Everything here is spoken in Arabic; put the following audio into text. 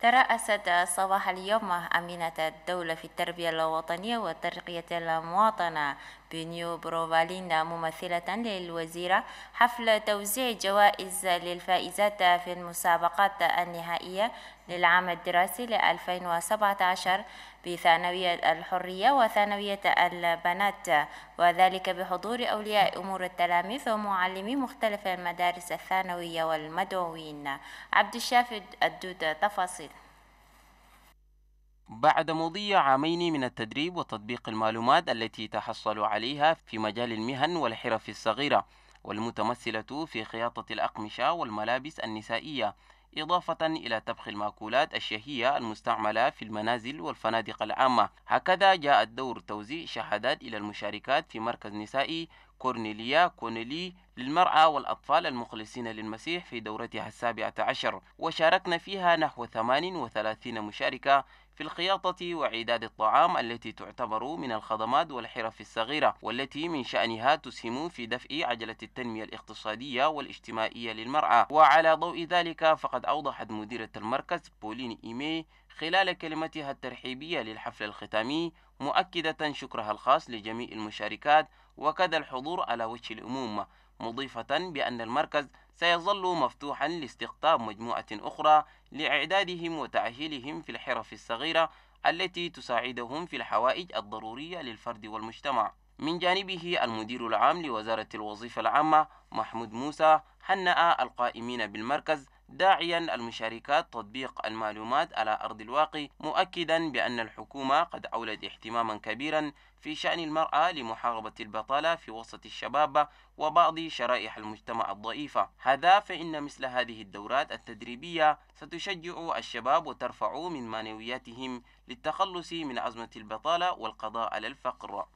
ترأست صباح اليوم أمينة الدولة في التربية الوطنية وترقية المواطنة بنيو بروفالينا ممثلة للوزيرة حفل توزيع جوائز للفائزات في المسابقات النهائية للعام الدراسي ل 2017 بثانوية الحرية وثانوية البنات وذلك بحضور أولياء أمور التلاميذ ومعلمي مختلف المدارس الثانوية والمدعوين عبد الشافي الدود تفاصيل بعد مضي عامين من التدريب وتطبيق المعلومات التي تحصلوا عليها في مجال المهن والحرف الصغيرة والمتمثلة في خياطة الأقمشة والملابس النسائية إضافة إلى طبخ المأكولات الشهية المستعملة في المنازل والفنادق العامة هكذا جاء الدور توزيع شهادات إلى المشاركات في مركز نسائي كورنيليا كونيلي للمرأة والأطفال المخلصين للمسيح في دورتها السابعة عشر وشاركنا فيها نحو 38 مشاركة في الخياطة وإعداد الطعام التي تعتبر من الخدمات والحرف الصغيرة والتي من شأنها تسهم في دفع عجلة التنمية الاقتصادية والاجتماعية للمرأة وعلى ضوء ذلك فقد أوضحت مديرة المركز بولين إيمي خلال كلمتها الترحيبية للحفل الختامي مؤكدة شكرها الخاص لجميع المشاركات وكذا الحضور على وجه الأمومة مضيفة بأن المركز سيظل مفتوحا لاستقطاب مجموعة أخرى لإعدادهم وتأهيلهم في الحرف الصغيرة التي تساعدهم في الحوائج الضرورية للفرد والمجتمع من جانبه المدير العام لوزارة الوظيفة العامة محمود موسى هنأ القائمين بالمركز داعيا المشاركات تطبيق المعلومات على أرض الواقع مؤكدا بأن الحكومة قد أولت اهتماما كبيرا في شأن المرأة لمحاربة البطالة في وسط الشباب وبعض شرائح المجتمع الضعيفة هذا فإن مثل هذه الدورات التدريبية ستشجع الشباب وترفع من معنوياتهم للتخلص من أزمة البطالة والقضاء على الفقر